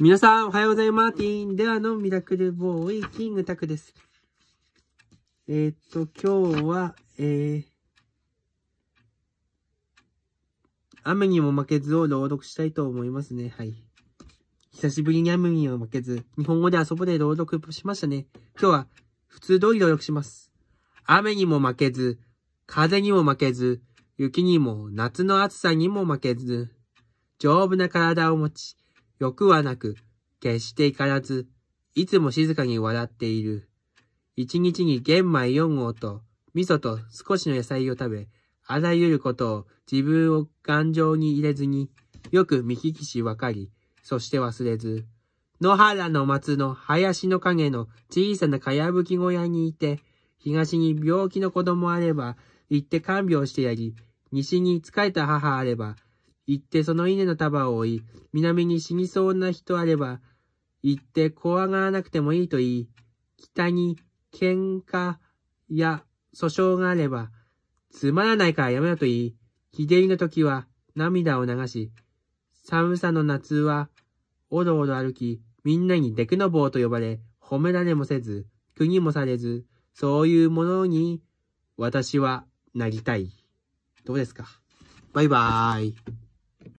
皆さん、おはようございます。ティーンではのミラクルボーイ、キングタクです。えー、っと、今日は、えー、雨にも負けずを朗読したいと思いますね。はい。久しぶりに雨にも負けず、日本語で遊ぼで朗読しましたね。今日は、普通通り朗読します。雨にも負けず、風にも負けず、雪にも夏の暑さにも負けず、丈夫な体を持ち、欲はなく、決して怒らず、いつも静かに笑っている。一日に玄米四合と、味噌と少しの野菜を食べ、あらゆることを自分を頑丈に入れずに、よく見聞きし分かり、そして忘れず、野原の松の林の影の小さなかやぶき小屋にいて、東に病気の子供あれば、行って看病してやり、西に疲れた母あれば、行ってその稲の束を追い、南に死にそうな人あれば、行って怖がらなくてもいいと言い、北に喧嘩や訴訟があれば、つまらないからやめろと言い、日井りの時は涙を流し、寒さの夏はおどおど歩き、みんなにデクの棒と呼ばれ、褒められもせず、国もされず、そういうものに私はなりたい。どうですかバイバーイ。